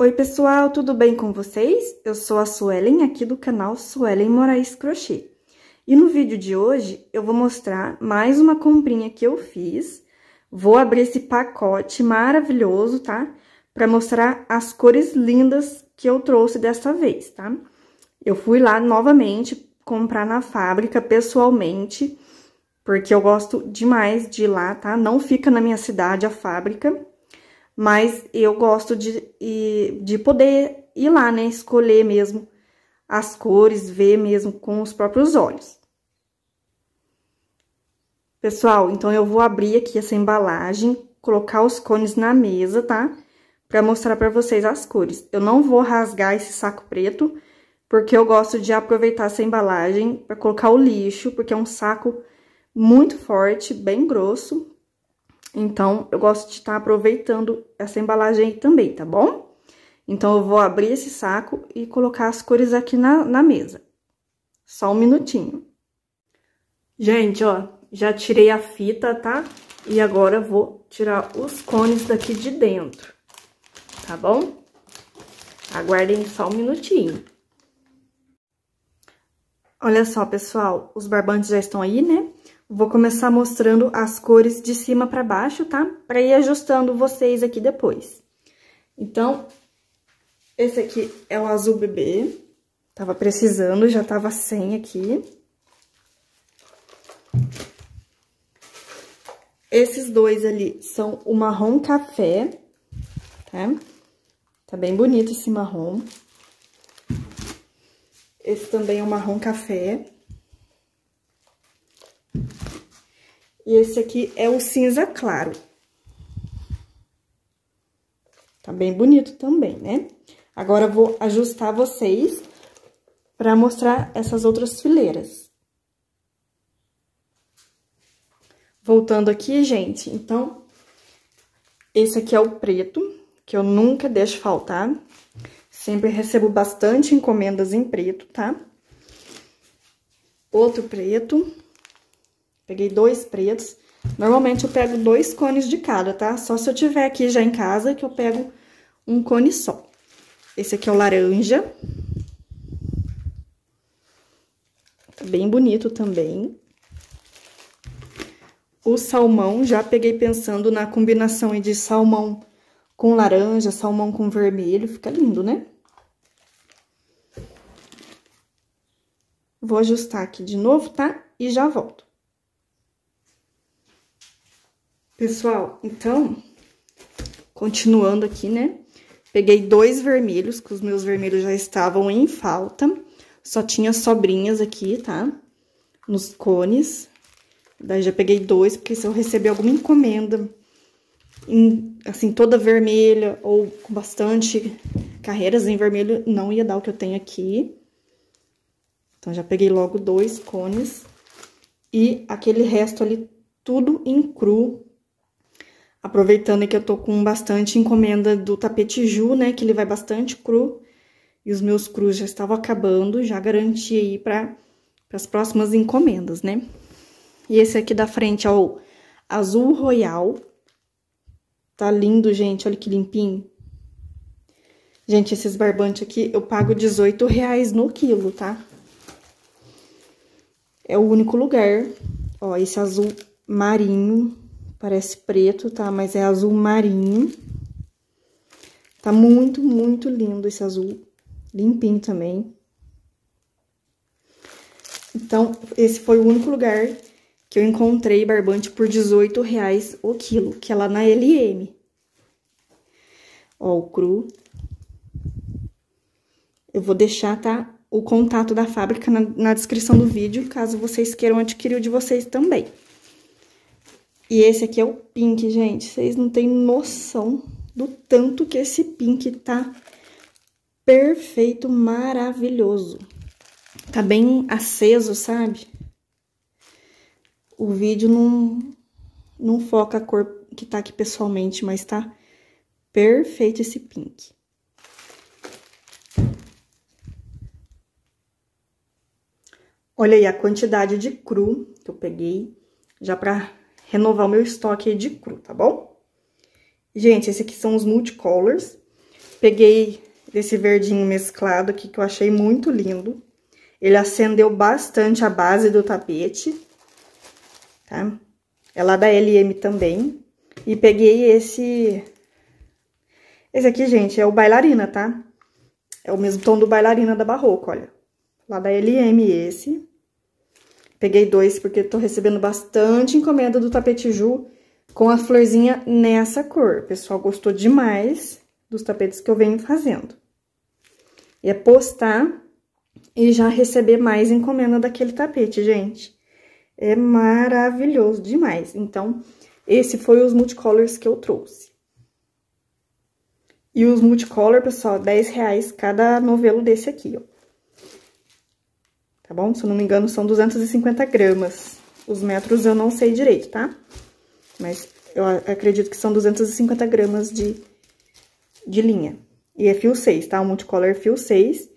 Oi pessoal, tudo bem com vocês? Eu sou a Suelen aqui do canal Suelen Moraes Crochê. E no vídeo de hoje eu vou mostrar mais uma comprinha que eu fiz. Vou abrir esse pacote maravilhoso, tá? Para mostrar as cores lindas que eu trouxe dessa vez, tá? Eu fui lá novamente comprar na fábrica pessoalmente, porque eu gosto demais de ir lá, tá? Não fica na minha cidade a fábrica mas eu gosto de, de poder ir lá, né, escolher mesmo as cores, ver mesmo com os próprios olhos. Pessoal, então eu vou abrir aqui essa embalagem, colocar os cones na mesa, tá? Pra mostrar pra vocês as cores. Eu não vou rasgar esse saco preto, porque eu gosto de aproveitar essa embalagem para colocar o lixo, porque é um saco muito forte, bem grosso, então, eu gosto de estar tá aproveitando essa embalagem aí também, tá bom? Então, eu vou abrir esse saco e colocar as cores aqui na, na mesa. Só um minutinho. Gente, ó, já tirei a fita, tá? E agora vou tirar os cones daqui de dentro, tá bom? Aguardem só um minutinho. Olha só, pessoal, os barbantes já estão aí, né? Vou começar mostrando as cores de cima para baixo, tá? Para ir ajustando vocês aqui depois. Então, esse aqui é o azul bebê. Tava precisando, já tava sem aqui. Esses dois ali são o marrom café, tá? Tá bem bonito esse marrom. Esse também é o marrom café. E esse aqui é o cinza claro. Tá bem bonito também, né? Agora, eu vou ajustar vocês para mostrar essas outras fileiras. Voltando aqui, gente, então, esse aqui é o preto, que eu nunca deixo faltar. Sempre recebo bastante encomendas em preto, tá? Outro preto. Peguei dois pretos. Normalmente eu pego dois cones de cada, tá? Só se eu tiver aqui já em casa que eu pego um cone só. Esse aqui é o laranja. Tá bem bonito também. O salmão, já peguei pensando na combinação de salmão com laranja, salmão com vermelho. Fica lindo, né? Vou ajustar aqui de novo, tá? E já volto. Pessoal, então, continuando aqui, né? Peguei dois vermelhos, que os meus vermelhos já estavam em falta. Só tinha sobrinhas aqui, tá? Nos cones. Daí já peguei dois, porque se eu receber alguma encomenda, em, assim, toda vermelha ou com bastante carreiras em vermelho, não ia dar o que eu tenho aqui. Então, já peguei logo dois cones. E aquele resto ali, tudo em cru, Aproveitando que eu tô com bastante encomenda do tapete ju, né? Que ele vai bastante cru. E os meus crus já estavam acabando, já garanti aí para as próximas encomendas, né? E esse aqui da frente é o azul royal. Tá lindo, gente, olha que limpinho. Gente, esses barbantes aqui eu pago 18 reais no quilo, tá? É o único lugar. Ó, esse azul marinho, Parece preto, tá? Mas é azul marinho. Tá muito, muito lindo esse azul. Limpinho também. Então, esse foi o único lugar que eu encontrei barbante por 18 reais o quilo, que é lá na LM. Ó, o cru. Eu vou deixar, tá? O contato da fábrica na, na descrição do vídeo, caso vocês queiram adquirir o de vocês também. E esse aqui é o pink, gente. Vocês não têm noção do tanto que esse pink tá perfeito, maravilhoso. Tá bem aceso, sabe? O vídeo não, não foca a cor que tá aqui pessoalmente, mas tá perfeito esse pink. Olha aí a quantidade de cru que eu peguei, já pra renovar o meu estoque aí de cru, tá bom? Gente, esse aqui são os multicolors. Peguei desse verdinho mesclado aqui, que eu achei muito lindo. Ele acendeu bastante a base do tapete, tá? É lá da LM também. E peguei esse... Esse aqui, gente, é o bailarina, tá? É o mesmo tom do bailarina da Barroco, olha. Lá da LM esse. Peguei dois porque tô recebendo bastante encomenda do tapete Ju com a florzinha nessa cor. O pessoal gostou demais dos tapetes que eu venho fazendo. E é postar e já receber mais encomenda daquele tapete, gente. É maravilhoso demais. Então, esse foi os multicolors que eu trouxe. E os multicolor, pessoal, 10 reais cada novelo desse aqui, ó tá bom? Se eu não me engano, são 250 gramas. Os metros eu não sei direito, tá? Mas eu acredito que são 250 gramas de, de linha. E é fio 6, tá? O multicolor é fio 6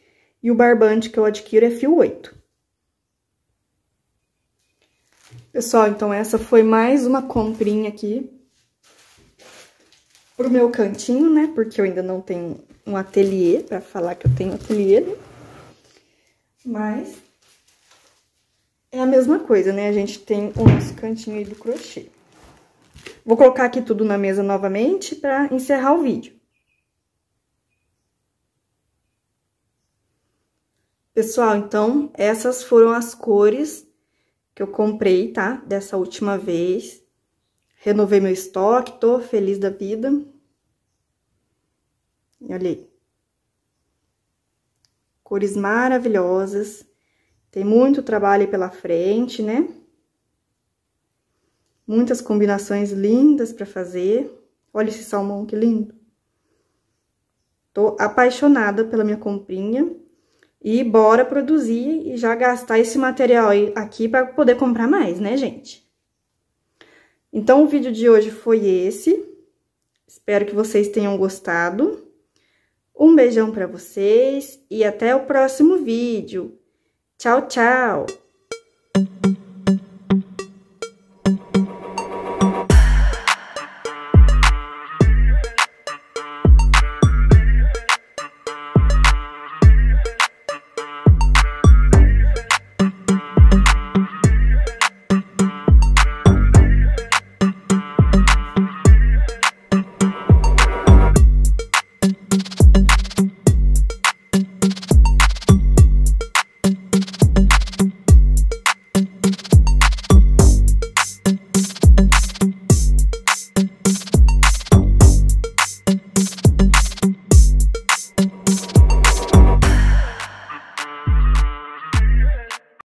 e o barbante que eu adquiro é fio 8. Pessoal, então essa foi mais uma comprinha aqui pro meu cantinho, né? Porque eu ainda não tenho um ateliê, para falar que eu tenho ateliê, né? Mas é a mesma coisa, né? A gente tem o nosso cantinho aí do crochê. Vou colocar aqui tudo na mesa novamente para encerrar o vídeo. Pessoal, então, essas foram as cores que eu comprei, tá? Dessa última vez. Renovei meu estoque, tô feliz da vida. E olha aí. Cores maravilhosas. Tem muito trabalho pela frente, né? Muitas combinações lindas para fazer. Olha esse salmão, que lindo. Tô apaixonada pela minha comprinha. E bora produzir e já gastar esse material aqui para poder comprar mais, né, gente? Então, o vídeo de hoje foi esse. Espero que vocês tenham gostado. Um beijão para vocês e até o próximo vídeo. Tchau, tchau!